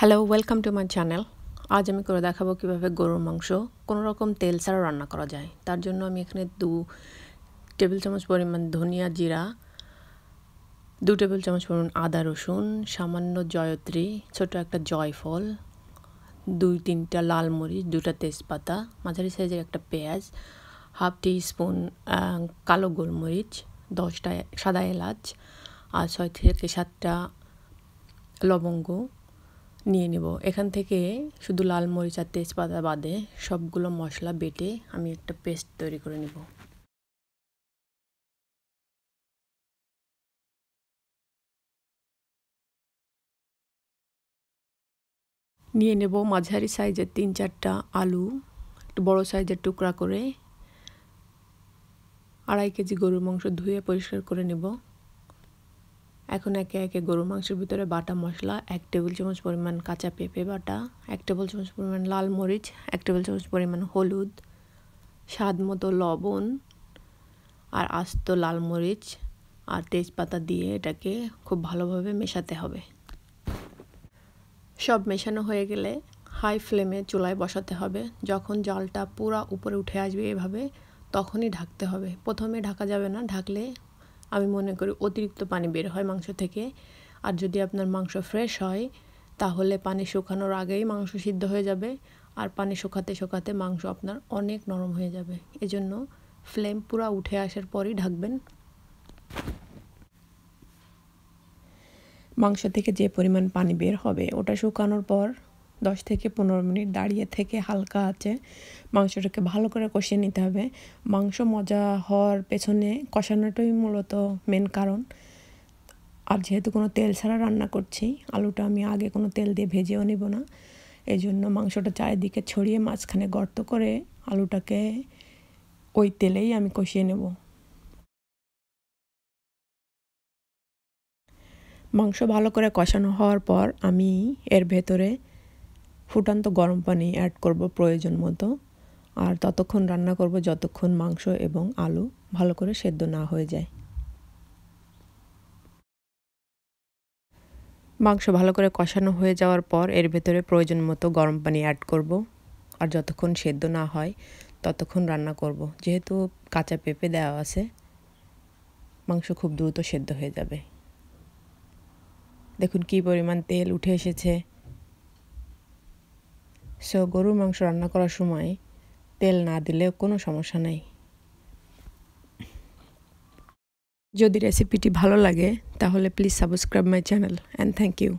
hello welcome to my channel আজ আমি করে দেখাবো কিভাবে গরুর মাংস কোনো রকম তেল ছাড়া রান্না করা যায় তার জন্য আমি এখানে দু টেবিল চামচ পরিমাণ ধনিয়া জিরা দু টেবিল চামচ পরিমাণ আদা রসুন সামান্য জয়ত্রী ছোট একটা জয়ফল দুই তিনটা লাল মরিচ দুটা তেজপাতা মাঝারি সাইজের একটা পেঁয়াজ হাফ টি স্পুন কালো গোলমরিচ দশটা সাদা এলাচ আর ছয় থেকে সাতটা লবঙ্গ নিয়ে নেব এখান থেকে শুধু লাল মরিচ আর তেজপাতা বাদে সবগুলো মশলা বেটে আমি একটা পেস্ট তৈরি করে নেব নিয়ে নেব মাঝারি সাইজের তিন চারটা আলু একটু বড় সাইজের টুকরা করে আড়াই কেজি গরুর মাংস ধুয়ে পরিষ্কার করে নেব এখন একে একে গরুর মাংসের ভিতরে বাটা মশলা এক টেবিল চামচ পরিমাণ কাঁচা পেঁপে বাটা এক টেবিল চামচ পরিমাণ লাল মরিচ এক টেবিল চামচ পরিমাণ হলুদ স্বাদ মতো লবণ আর আস্ত লাল মরিচ আর তেজপাতা দিয়ে এটাকে খুব ভালোভাবে মেশাতে হবে সব মেশানো হয়ে গেলে হাই ফ্লেমে চুলায় বসাতে হবে যখন জলটা পুরা উপরে উঠে আসবে এভাবে তখনই ঢাকতে হবে প্রথমে ঢাকা যাবে না ঢাকলে আমি মনে করি অতিরিক্ত পানি বের হয় মাংস থেকে আর যদি আপনার মাংস ফ্রেশ হয় তাহলে পানি শুকানোর আগেই মাংস সিদ্ধ হয়ে যাবে আর পানি শুকাতে শুকাতে মাংস আপনার অনেক নরম হয়ে যাবে এজন্য ফ্লেম পুরা উঠে আসার পরই ঢাকবেন মাংস থেকে যে পরিমাণ পানি বের হবে ওটা শুকানোর পর দশ থেকে পনেরো মিনিট দাঁড়িয়ে থেকে হালকা আছে মাংসটাকে ভালো করে কষিয়ে নিতে হবে মাংস মজা হওয়ার পেছনে কষানোটাই মূলত মেন কারণ আর যেহেতু কোনো তেল ছাড়া রান্না করছি আলুটা আমি আগে কোনো তেল দিয়ে ভেজেও নেব না এই জন্য মাংসটা চারিদিকে ছড়িয়ে মাঝখানে গর্ত করে আলুটাকে ওই তেলেই আমি কষিয়ে নেব মাংস ভালো করে কষানো হওয়ার পর আমি এর ভেতরে ফুটান্ত গরম পানি অ্যাড করব প্রয়োজন মতো আর ততক্ষণ রান্না করব যতক্ষণ মাংস এবং আলু ভালো করে সেদ্ধ না হয়ে যায় মাংস ভালো করে কষানো হয়ে যাওয়ার পর এর ভেতরে প্রয়োজন মতো গরম পানি অ্যাড করব আর যতক্ষণ সেদ্ধ না হয় ততক্ষণ রান্না করব যেহেতু কাঁচা পেঁপে দেওয়া আছে মাংস খুব দ্রুত সেদ্ধ হয়ে যাবে দেখুন কি পরিমাণ তেল উঠে এসেছে সো গরুর মাংস রান্না করার সময় তেল না দিলেও কোনো সমস্যা নেই যদি রেসিপিটি ভালো লাগে তাহলে please subscribe my channel and thank you